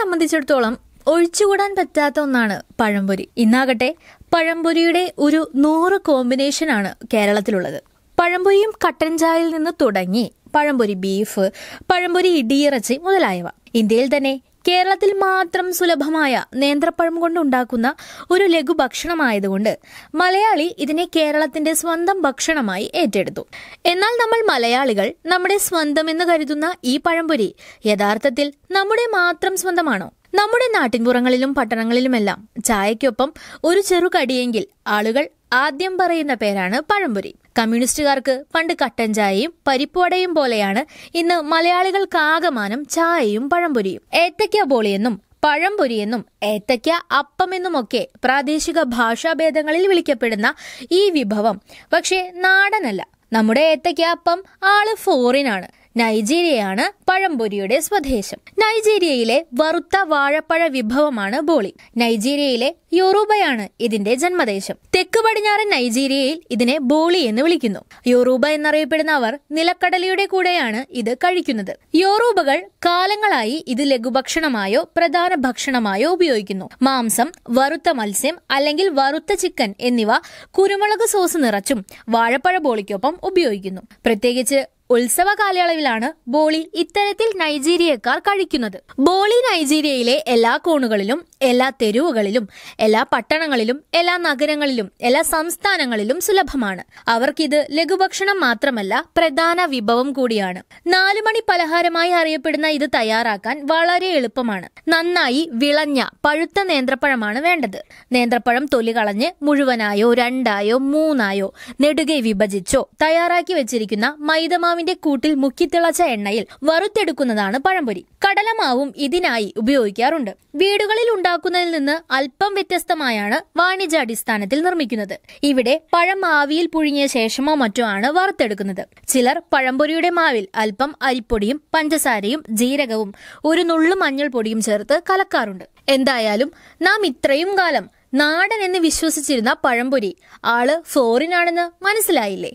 സംബന്ധിച്ചിടത്തോളം ഒഴിച്ചുകൂടാൻ പറ്റാത്ത ഒന്നാണ് പഴംപൊരി ഇന്നാകട്ടെ പഴംപൊരിയുടെ ഒരു നൂറ് കോമ്പിനേഷനാണ് കേരളത്തിലുള്ളത് പഴംപൊരിയും കട്ടൻ ചായയിൽ നിന്ന് തുടങ്ങി പഴംപൊരി ബീഫ് പഴംപൊരി ഇടിയിറച്ചി മുതലായവ ഇന്ത്യയിൽ തന്നെ കേരളത്തിൽ മാത്രം സുലഭമായ നേന്ത്രപ്പഴം ഉണ്ടാക്കുന്ന ഒരു ലഘു ഭക്ഷണമായതുകൊണ്ട് മലയാളി ഇതിനെ കേരളത്തിന്റെ സ്വന്തം ഭക്ഷണമായി ഏറ്റെടുത്തു എന്നാൽ നമ്മൾ മലയാളികൾ നമ്മുടെ സ്വന്തം എന്ന് കരുതുന്ന ഈ പഴംപൊരി യഥാർത്ഥത്തിൽ നമ്മുടെ മാത്രം സ്വന്തമാണോ നമ്മുടെ നാട്ടിൻപുറങ്ങളിലും പട്ടണങ്ങളിലുമെല്ലാം ചായക്കൊപ്പം ഒരു ചെറുകടിയെങ്കിൽ ആളുകൾ ആദ്യം പറയുന്ന പേരാണ് പഴംപൊരി കമ്മ്യൂണിസ്റ്റുകാർക്ക് പണ്ട് കട്ടൻ ചായയും പരിപ്പുവടയും പോലെയാണ് ഇന്ന് ആകമാനം ചായയും പഴംപൊരിയും ഏത്തക്ക ബോളിയെന്നും പഴംപൊരിയെന്നും ഏത്തയ്ക്ക അപ്പമെന്നുമൊക്കെ പ്രാദേശിക ഭാഷാഭേദങ്ങളിൽ വിളിക്കപ്പെടുന്ന ഈ വിഭവം പക്ഷേ നാടനല്ല നമ്മുടെ ഏത്തയ്ക്ക അപ്പം ആള് ഫോറിനാണ് നൈജീരിയയാണ് പഴംപൊരിയുടെ സ്വദേശം നൈജീരിയയിലെ വറുത്ത വാഴപ്പഴ വിഭവമാണ് ബോളി നൈജീരിയയിലെ യോറൂബയാണ് ഇതിന്റെ ജന്മദേശം തെക്ക് പടിഞ്ഞാറൻ നൈജീരിയയിൽ ഇതിനെ ബോളി എന്ന് വിളിക്കുന്നു യോറൂബ എന്നറിയപ്പെടുന്ന അവർ നിലക്കടലയുടെ കൂടെയാണ് ഇത് കഴിക്കുന്നത് യോറൂബകൾ കാലങ്ങളായി ഇത് ലഘുഭക്ഷണമായോ പ്രധാന ഭക്ഷണമായോ ഉപയോഗിക്കുന്നു മാംസം വറുത്ത മത്സ്യം അല്ലെങ്കിൽ വറുത്ത ചിക്കൻ എന്നിവ കുരുമുളക് സോസ് നിറച്ചും വാഴപ്പഴ ബോളിക്കൊപ്പം ഉപയോഗിക്കുന്നു പ്രത്യേകിച്ച് ഉത്സവ കാലയളവിലാണ് ബോളി ഇത്തരത്തിൽ നൈജീരിയക്കാർ കഴിക്കുന്നത് ബോളി നൈജീരിയയിലെ എല്ലാ കോണുകളിലും എല്ലാ തെരുവുകളിലും എല്ലാ പട്ടണങ്ങളിലും എല്ലാ നഗരങ്ങളിലും എല്ലാ സംസ്ഥാനങ്ങളിലും സുലഭമാണ് അവർക്കിത് ലഘുഭക്ഷണം മാത്രമല്ല പ്രധാന വിഭവം കൂടിയാണ് നാലുമണി പലഹാരമായി അറിയപ്പെടുന്ന ഇത് തയ്യാറാക്കാൻ വളരെ എളുപ്പമാണ് നന്നായി വിളഞ്ഞ പഴുത്ത നേന്ത്രപ്പഴമാണ് വേണ്ടത് നേന്ത്രപ്പഴം തൊലി കളഞ്ഞ് മുഴുവനായോ രണ്ടായോ മൂന്നായോ നെടുകെ വിഭജിച്ചോ തയ്യാറാക്കി വെച്ചിരിക്കുന്ന മൈദമാ കടലമാവിന്റെ കൂട്ടിൽ മുക്കിത്തിളച്ച എണ്ണയിൽ വറുത്തെടുക്കുന്നതാണ് പഴംപൊരി കടലമാവും ഇതിനായി ഉപയോഗിക്കാറുണ്ട് വീടുകളിൽ ഉണ്ടാക്കുന്നതിൽ നിന്ന് അല്പം വ്യത്യസ്തമായാണ് വാണിജ്യാടിസ്ഥാനത്തിൽ നിർമ്മിക്കുന്നത് ഇവിടെ പഴം ആവിയിൽ പുഴുങ്ങിയ ശേഷമോ മറ്റോ ആണ് വറുത്തെടുക്കുന്നത് ചിലർ പഴംപൊരിയുടെ മാവിൽ അല്പം അരിപ്പൊടിയും പഞ്ചസാരയും ജീരകവും ഒരു നുള്ളു മഞ്ഞൾപ്പൊടിയും ചേർത്ത് കലക്കാറുണ്ട് എന്തായാലും നാം ഇത്രയും കാലം നാടൻ എന്ന് വിശ്വസിച്ചിരുന്ന പഴംപൊരി ആള് ഫോറിനാണെന്ന് മനസ്സിലായില്ലേ